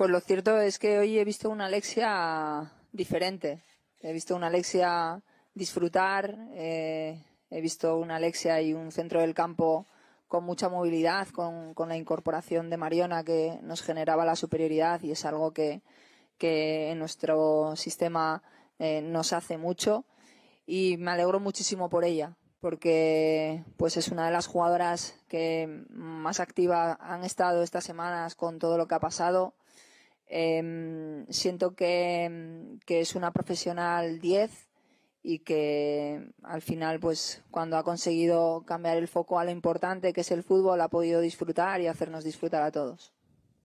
Pues lo cierto es que hoy he visto una Alexia diferente. He visto una Alexia disfrutar, eh, he visto una Alexia y un centro del campo con mucha movilidad, con, la incorporación de Mariona que nos generaba la superioridad y es algo que, en nuestro sistema eh, nos hace mucho y me alegro muchísimo por ella porque pues es una de las jugadoras que más activa han estado estas semanas con todo lo que ha pasado Em, siento em, que, es una profesional 10 y que em, al final, pues cuando ha conseguido cambiar el foco a lo importante que es el fútbol, ha podido disfrutar y hacernos disfrutar a todos.